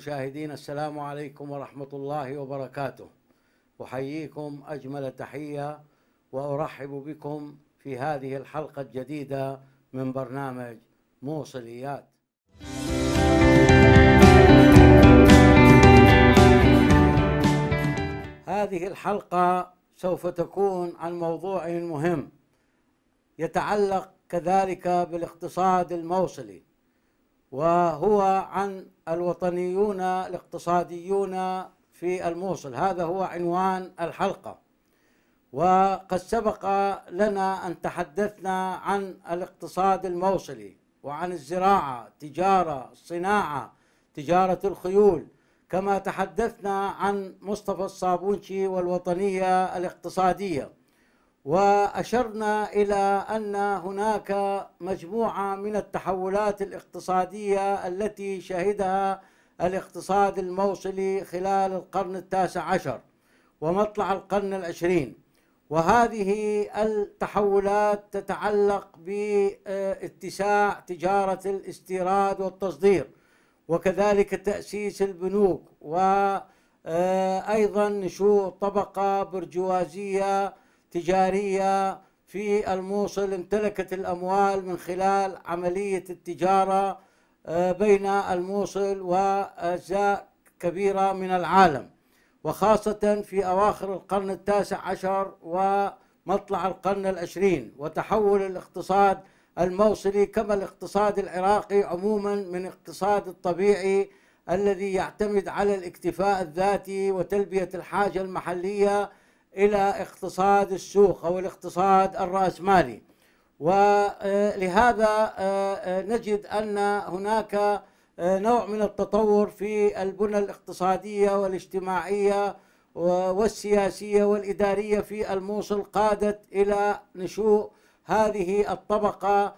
المشاهدين السلام عليكم ورحمة الله وبركاته أحييكم أجمل تحية وأرحب بكم في هذه الحلقة الجديدة من برنامج موصليات هذه الحلقة سوف تكون عن موضوع مهم يتعلق كذلك بالاقتصاد الموصلي وهو عن الوطنيون الاقتصاديون في الموصل هذا هو عنوان الحلقة وقد سبق لنا أن تحدثنا عن الاقتصاد الموصلي وعن الزراعة تجارة صناعة تجارة الخيول كما تحدثنا عن مصطفى الصابونشي والوطنية الاقتصادية واشرنا الى ان هناك مجموعه من التحولات الاقتصاديه التي شهدها الاقتصاد الموصلي خلال القرن التاسع عشر ومطلع القرن العشرين وهذه التحولات تتعلق باتساع تجاره الاستيراد والتصدير وكذلك تاسيس البنوك وايضا نشوء طبقه برجوازيه تجارية في الموصل امتلكت الأموال من خلال عملية التجارة آه، بين الموصل وأجزاء كبيرة من العالم وخاصة في أواخر القرن التاسع عشر ومطلع القرن العشرين وتحول الاقتصاد الموصلي كما الاقتصاد العراقي عموما من اقتصاد الطبيعي الذي يعتمد على الاكتفاء الذاتي وتلبية الحاجة المحلية إلى اقتصاد السوق أو الاقتصاد الرأسمالي ولهذا آه، آه، نجد أن هناك آه، نوع من التطور في البنى الاقتصادية والاجتماعية والسياسية والإدارية في الموصل قادت إلى نشوء هذه الطبقة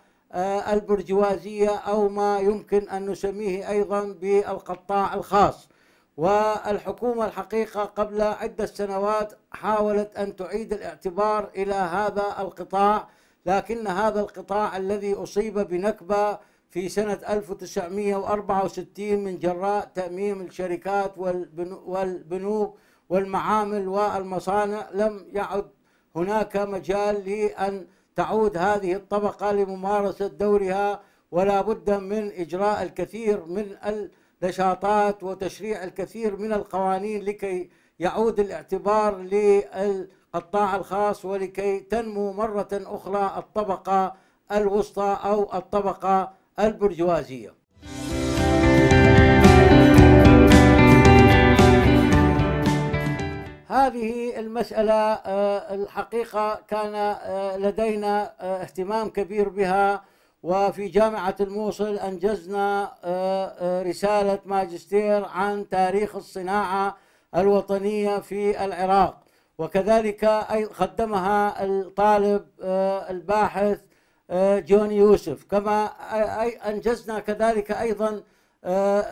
البرجوازية أو ما يمكن أن نسميه أيضا بالقطاع الخاص والحكومة الحقيقة قبل عدة سنوات حاولت أن تعيد الاعتبار إلى هذا القطاع لكن هذا القطاع الذي أصيب بنكبة في سنة 1964 من جراء تأميم الشركات والبنوك والمعامل والمصانع لم يعد هناك مجال لأن تعود هذه الطبقة لممارسة دورها ولا بد من إجراء الكثير من ال نشاطات وتشريع الكثير من القوانين لكي يعود الاعتبار للقطاع الخاص ولكي تنمو مرة أخرى الطبقة الوسطى أو الطبقة البرجوازية هذه المسألة آه، الحقيقة كان آه، لدينا آه، اهتمام كبير بها وفي جامعة الموصل أنجزنا آه، آه، رسالة ماجستير عن تاريخ الصناعة الوطنية في العراق وكذلك قدمها الطالب آه، الباحث جون يوسف كما أنجزنا كذلك أيضا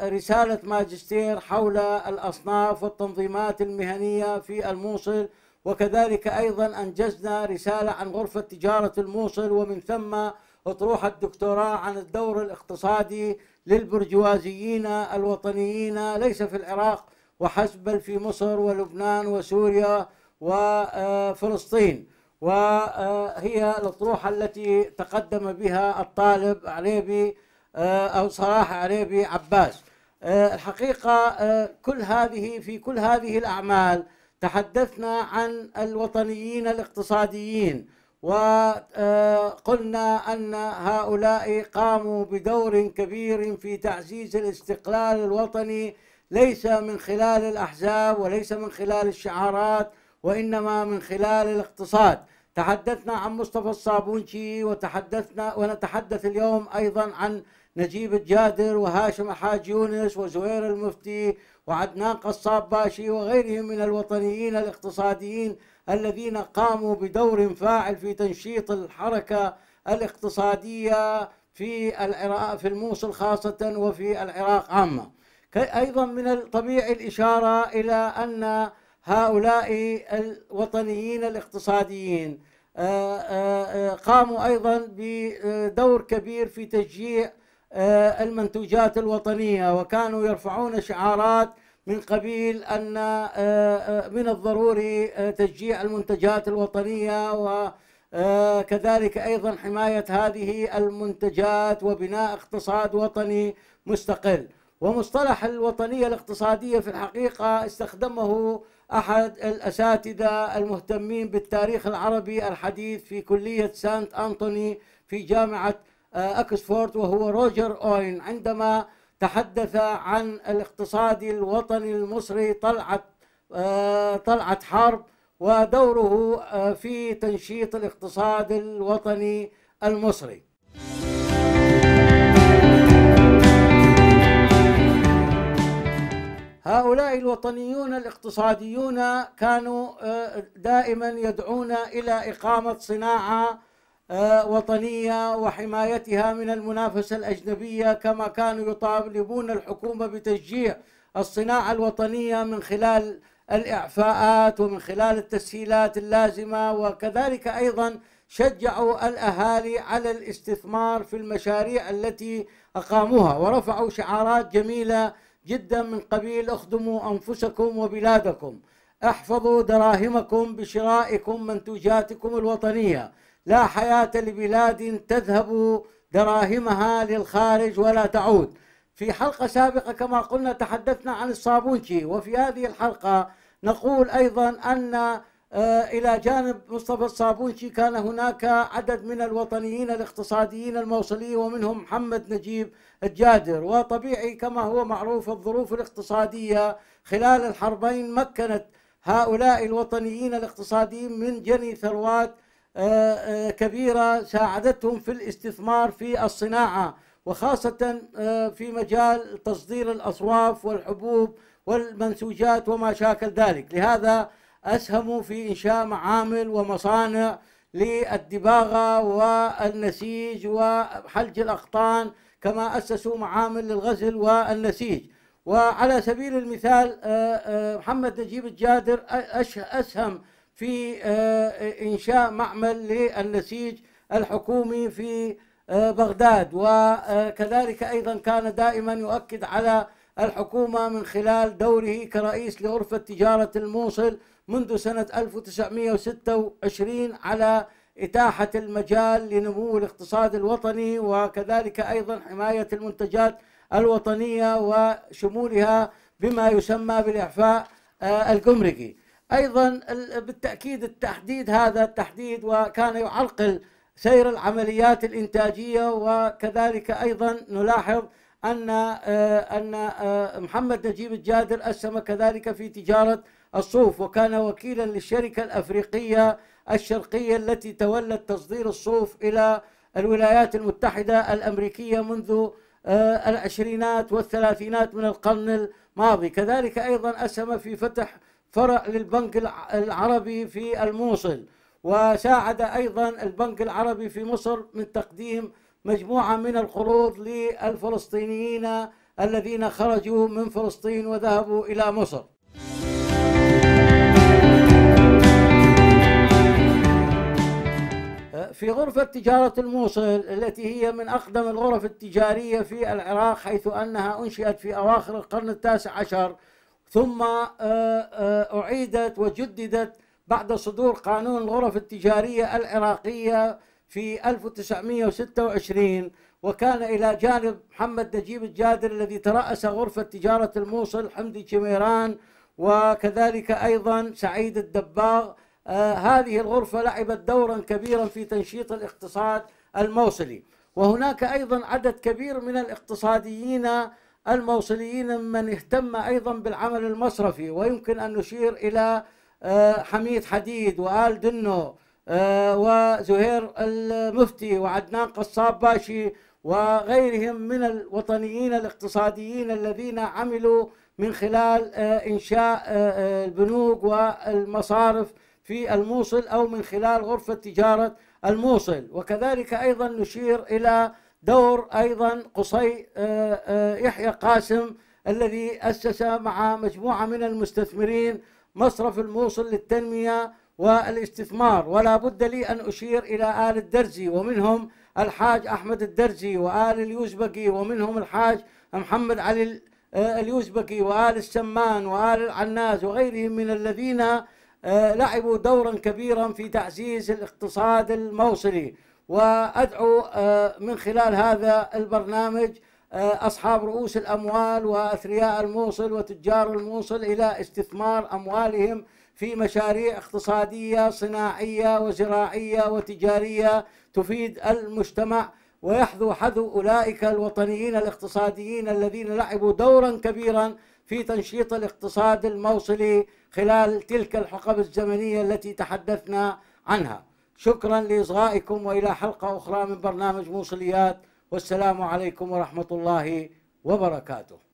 رسالة ماجستير حول الأصناف والتنظيمات المهنية في الموصل وكذلك أيضا أنجزنا رسالة عن غرفة تجارة الموصل ومن ثم اطروحة دكتوراه عن الدور الاقتصادي للبرجوازيين الوطنيين ليس في العراق وحسب بل في مصر ولبنان وسوريا وفلسطين وهي الأطروحة التي تقدم بها الطالب عليبي أو صلاح عليبي عباس الحقيقة كل هذه في كل هذه الأعمال تحدثنا عن الوطنيين الاقتصاديين وقلنا أن هؤلاء قاموا بدور كبير في تعزيز الاستقلال الوطني ليس من خلال الأحزاب وليس من خلال الشعارات وإنما من خلال الاقتصاد تحدثنا عن مصطفى الصابونشي وتحدثنا ونتحدث اليوم أيضا عن نجيب الجادر وهاشم حاج يونس وزهير المفتي وعدنان قصاب باشي وغيرهم من الوطنيين الاقتصاديين الذين قاموا بدور فاعل في تنشيط الحركة الاقتصادية في العراق في الموصل خاصة وفي العراق عامة أيضا من الطبيعي الإشارة إلى أن هؤلاء الوطنيين الاقتصاديين آه، آه، آه، قاموا أيضا بدور كبير في تشجيع المنتوجات الوطنية وكانوا يرفعون شعارات من قبيل أن آه، آه، من الضروري آه، تشجيع المنتجات الوطنية و كذلك أيضا حماية هذه المنتجات وبناء اقتصاد وطني مستقل ومصطلح الوطنية الاقتصادية في الحقيقة استخدمه أحد الأساتذة المهتمين بالتاريخ العربي الحديث في كلية سانت أنطوني في جامعة أكسفورد وهو روجر أوين عندما تحدث عن الاقتصاد الوطني المصري طلعت آه، طلعت حرب ودوره آه، في تنشيط الاقتصاد الوطني المصري هؤلاء الوطنيون الاقتصاديون كانوا آه، دائما يدعون الى اقامه صناعه آه، وطنية وحمايتها من المنافسة الأجنبية كما كانوا يطالبون الحكومة بتشجيع الصناعة الوطنية من خلال الإعفاءات ومن خلال التسهيلات اللازمة وكذلك أيضا شجعوا الأهالي على الاستثمار في المشاريع التي أقاموها ورفعوا شعارات جميلة جدا من قبيل اخدموا أنفسكم وبلادكم احفظوا دراهمكم بشرائكم منتوجاتكم الوطنية لا حياة لبلاد تذهب دراهمها للخارج ولا تعود في حلقة سابقة كما قلنا تحدثنا عن الصابونشي وفي هذه الحلقة نقول أيضا أن آه، إلى جانب مصطفى الصابونشي كان هناك عدد من الوطنيين الاقتصاديين الموصليين ومنهم محمد نجيب الجادر وطبيعي كما هو معروف الظروف الاقتصادية خلال الحربين مكنت هؤلاء الوطنيين الاقتصاديين من جني ثروات آه، آه، كبيرة ساعدتهم في الاستثمار في الصناعة وخاصة آه، في مجال تصدير الأصواف والحبوب والمنسوجات وما شاكل ذلك لهذا أسهموا في إنشاء معامل ومصانع للدباغة والنسيج وحلج الأقطان كما أسسوا معامل للغزل والنسيج وعلى سبيل المثال محمد نجيب الجادر أسهم في آه، إنشاء معمل للنسيج الحكومي في آه، بغداد وكذلك آه، أيضا كان دائما يؤكد على الحكومة من خلال دوره كرئيس لغرفة تجارة الموصل منذ سنة 1926 على إتاحة المجال لنمو الاقتصاد الوطني وكذلك أيضا حماية المنتجات الوطنية وشمولها بما يسمى بالإعفاء الجمركي أيضا بالتأكيد التحديد هذا التحديد وكان يعرقل سير العمليات الإنتاجية وكذلك أيضا نلاحظ أن آه، أن آه، محمد نجيب الجادر أسهم كذلك في تجارة الصوف وكان وكيلا للشركة الأفريقية الشرقية التي تولت تصدير الصوف إلى الولايات المتحدة الأمريكية منذ آه، العشرينات والثلاثينات من القرن الماضي كذلك أيضا أسهم في فتح فرع للبنك العربي في الموصل وساعد أيضا البنك العربي في مصر من تقديم مجموعة من القروض للفلسطينيين الذين خرجوا من فلسطين وذهبوا إلى مصر في غرفة تجارة الموصل التي هي من أقدم الغرف التجارية في العراق حيث أنها أنشئت في أواخر القرن التاسع عشر ثم آه، آه، أعيدت وجددت بعد صدور قانون الغرف التجارية العراقية في 1926 وكان إلى جانب محمد نجيب الجادر الذي ترأس غرفة تجارة الموصل حمدي شميران وكذلك أيضا سعيد الدباغ آه، هذه الغرفة لعبت دورا كبيرا في تنشيط الاقتصاد الموصلي وهناك أيضا عدد كبير من الاقتصاديين الموصليين من اهتم أيضا بالعمل المصرفي ويمكن أن نشير إلى آه، حميد حديد وآل دنو آه، وزهير المفتي وعدنان قصاب باشي وغيرهم من الوطنيين الاقتصاديين الذين عملوا من خلال آه، إنشاء البنوك والمصارف في الموصل أو من خلال غرفة تجارة الموصل وكذلك أيضا نشير إلى دور ايضا قصي آه، آه، يحيى قاسم الذي اسس مع مجموعه من المستثمرين مصرف الموصل للتنميه والاستثمار ولا بد لي ان اشير الى ال الدرزي ومنهم الحاج احمد الدرزي وال اليوزبكي ومنهم الحاج محمد علي آه، اليوزبكي وآل السمان وآل العناز وغيرهم من الذين لعبوا دورا كبيرا في تعزيز الاقتصاد الموصلي وأدعو آه، من خلال هذا البرنامج آه، أصحاب رؤوس الأموال وأثرياء الموصل وتجار الموصل إلى استثمار أموالهم في مشاريع اقتصادية صناعية وزراعية وتجارية تفيد المجتمع ويحذو حذو أولئك الوطنيين الاقتصاديين الذين لعبوا دورا كبيرا في تنشيط الاقتصاد الموصلي خلال تلك الحقب الزمنية التي تحدثنا عنها شكرا لإصغائكم وإلى حلقة أخرى من برنامج موصليات والسلام عليكم ورحمة الله وبركاته